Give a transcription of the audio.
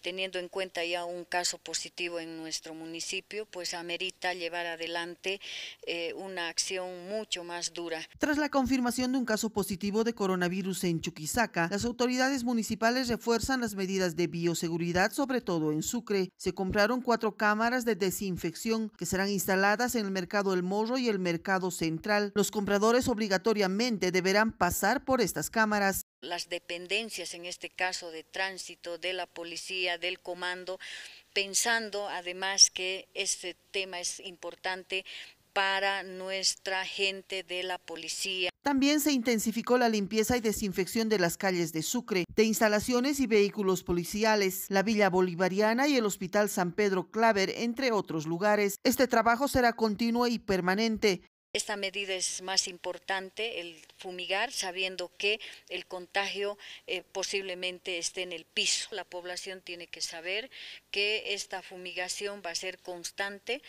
teniendo en cuenta ya un caso positivo en nuestro municipio, pues amerita llevar adelante eh, una acción mucho más dura. Tras la confirmación de un caso positivo de coronavirus en Chuquisaca, las autoridades municipales refuerzan las medidas de bioseguridad, sobre todo en Sucre. Se compraron cuatro cámaras de desinfección que serán instaladas en el mercado El Morro y el mercado central. Los compradores obligatoriamente deberán pasar por estas cámaras las dependencias, en este caso de tránsito, de la policía, del comando, pensando además que este tema es importante para nuestra gente de la policía. También se intensificó la limpieza y desinfección de las calles de Sucre, de instalaciones y vehículos policiales, la Villa Bolivariana y el Hospital San Pedro Claver, entre otros lugares. Este trabajo será continuo y permanente, esta medida es más importante, el fumigar, sabiendo que el contagio eh, posiblemente esté en el piso. La población tiene que saber que esta fumigación va a ser constante